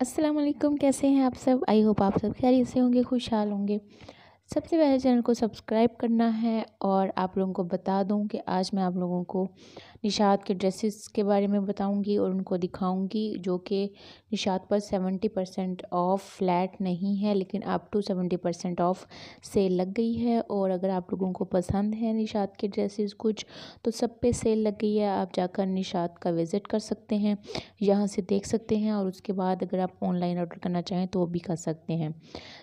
अस्सलाम कैसे हैं आप सब आई होप आप सब खैरियत से होंगे खुशहाल होंगे सबसे पहले चैनल को सब्सक्राइब करना है और आप लोगों को बता दूं कि आज मैं आप लोगों को निशात के ड्रेसेस के बारे में बताऊंगी और उनको दिखाऊंगी जो कि निशात पर सेवेंटी परसेंट ऑफ़ फ्लैट नहीं है लेकिन up to seventy percent off sale लग गई है और अगर आप लोगों को पसंद है निशात के ड्रेसेस कुछ तो सब पे सेल लग गई है आप जाकर निशात का विज़िट कर सकते हैं यहाँ से देख सकते हैं और उसके बाद अगर आप ऑनलाइन ऑर्डर करना चाहें तो वो भी कर सकते हैं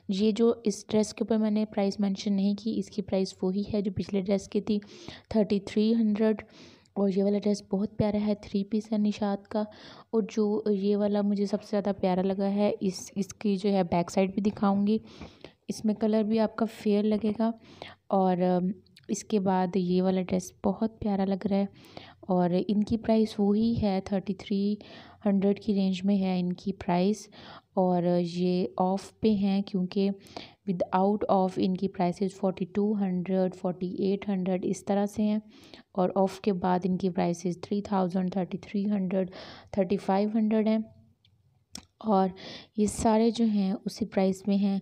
ये जो इस ड्रेस के ऊपर मैंने प्राइस मेंशन नहीं की इसकी प्राइस वही है जो पिछले ड्रेस की थी थर्टी थ्री हंड्रेड और ये वाला ड्रेस बहुत प्यारा है थ्री पीस है निषाद का और जो ये वाला मुझे सबसे ज़्यादा प्यारा लगा है इस इसकी जो है बैक साइड भी दिखाऊँगी इसमें कलर भी आपका फेयर लगेगा और इसके बाद ये वाला ड्रेस बहुत प्यारा लग रहा है और इनकी प्राइस वही है थर्टी थ्री हंड्रेड की रेंज में है इनकी प्राइस और ये ऑफ़ पे हैं क्योंकि विद आउट ऑफ इनकी prices forty two hundred forty eight hundred इस तरह से हैं और ऑफ के बाद इनकी prices three thousand thirty three hundred thirty five hundred हैं और ये सारे जो हैं उसी प्राइस में हैं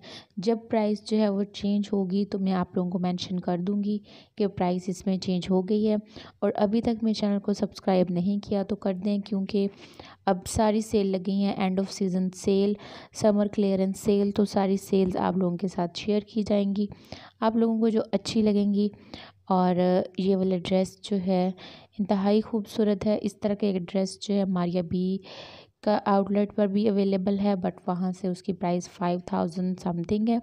जब प्राइस जो है वो चेंज होगी तो मैं आप लोगों को मेंशन कर दूंगी कि प्राइस इसमें चेंज हो गई है और अभी तक मेरे चैनल को सब्सक्राइब नहीं किया तो कर दें क्योंकि अब सारी सेल लगी हैं end of season sale summer clearance sale तो सारी सेल्स आप लोगों के साथ शेयर की जाएंगी आप लोगों को जो अच्छी लगेंगी और ये वाला ड्रेस जो है इंतहाई खूबसूरत है इस तरह का एक ड्रेस जो है मारिया बी का आउटलेट पर भी अवेलेबल है बट वहाँ से उसकी प्राइस फाइव थाउजेंड समथिंग है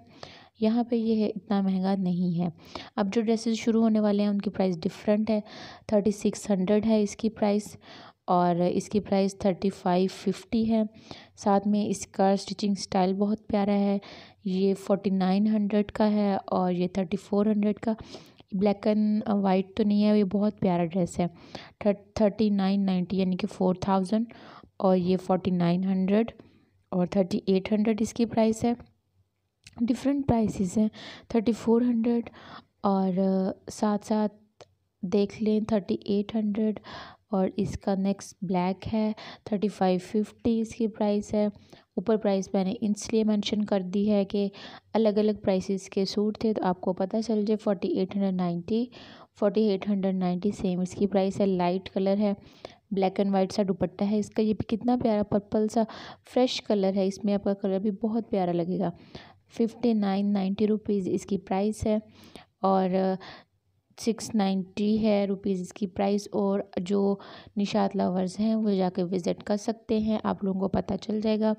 यहाँ पे ये है इतना महंगा नहीं है अब जो ड्रेसेस शुरू होने वाले हैं उनकी प्राइस डिफरेंट है थर्टी सिक्स हंड्रेड है इसकी प्राइस और इसकी प्राइस थर्टी फाइव फिफ्टी है साथ में इसका स्टिचिंग स्टाइल बहुत प्यारा है ये फोर्टी नाइन हंड्रेड का है और ये थर्टी फोर हंड्रेड का ब्लैक एंड वाइट तो नहीं है ये बहुत प्यारा ड्रेस है थर्टी नाइन नाइन्टी यानी कि फोर थाउजेंड और ये फोर्टी नाइन हंड्रेड और थर्टी एट हंड्रेड इसकी प्राइस है डिफरेंट प्राइसेस हैं थर्टी फोर हंड्रेड और साथ साथ देख लें थर्टी एट हंड्रेड और इसका नेक्स्ट ब्लैक है थर्टी फाइव फिफ्टी इसकी प्राइस है ऊपर प्राइस मैंने इसलिए मेंशन कर दी है कि अलग अलग प्राइसेस के सूट थे तो आपको पता चल जाए forty eight hundred ninety forty eight hundred ninety same इसकी प्राइस है लाइट कलर है ब्लैक एंड वाइट सा दुपट्टा है इसका ये भी कितना प्यारा पर्पल सा फ्रेश कलर है इसमें आपका कलर भी बहुत प्यारा लगेगा फिफ्टी नाइन नाइन्टी रुपीज़ इसकी प्राइस है और सिक्स नाइन्टी है रुपीज़ इसकी प्राइस और जो निशात लवर्स हैं वो जाके विज़िट कर सकते हैं आप लोगों को पता चल जाएगा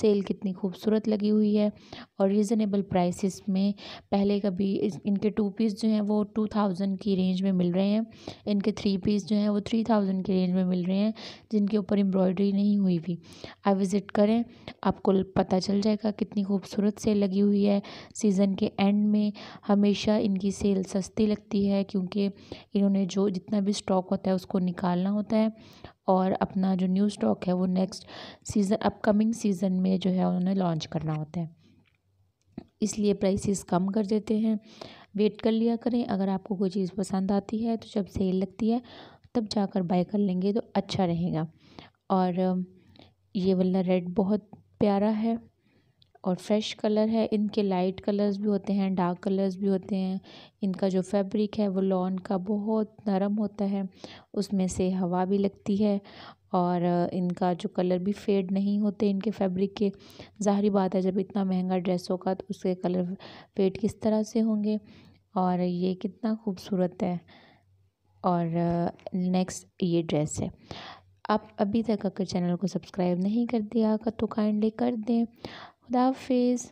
सेल कितनी खूबसूरत लगी हुई है और रीज़नेबल प्राइस में पहले कभी इस, इनके टू पीस जो हैं वो टू थाउजेंड की रेंज में मिल रहे हैं इनके थ्री पीस जो हैं वो थ्री थाउजेंड की रेंज में मिल रहे हैं जिनके ऊपर एम्ब्रॉयडरी नहीं हुई हुई आप विज़िट करें आपको पता चल जाएगा कितनी खूबसूरत सेल लगी हुई है सीज़न के एंड में हमेशा इनकी सेल सस्ती लगती है है क्योंकि इन्होंने जो जितना भी स्टॉक होता है उसको निकालना होता है और अपना जो न्यू स्टॉक है वो नेक्स्ट सीज़न अपकमिंग सीज़न में जो है उन्होंने लॉन्च करना होता है इसलिए प्राइसेस कम कर देते हैं वेट कर लिया करें अगर आपको कोई चीज़ पसंद आती है तो जब सेल लगती है तब जाकर बाई कर लेंगे तो अच्छा रहेगा और ये वाला रेड बहुत प्यारा है और फ्रेश कलर है इनके लाइट कलर्स भी होते हैं डार्क कलर्स भी होते हैं इनका जो फैब्रिक है वो लॉन का बहुत नरम होता है उसमें से हवा भी लगती है और इनका जो कलर भी फेड नहीं होते इनके फैब्रिक के ज़ाहरी बात है जब इतना महंगा ड्रेस होगा तो उसके कलर फेड किस तरह से होंगे और ये कितना खूबसूरत है और नेक्स्ट ये ड्रेस है आप अभी तक अगर चैनल को सब्सक्राइब नहीं कर दिया तो काइंडली कर दें खुदा हाफिज़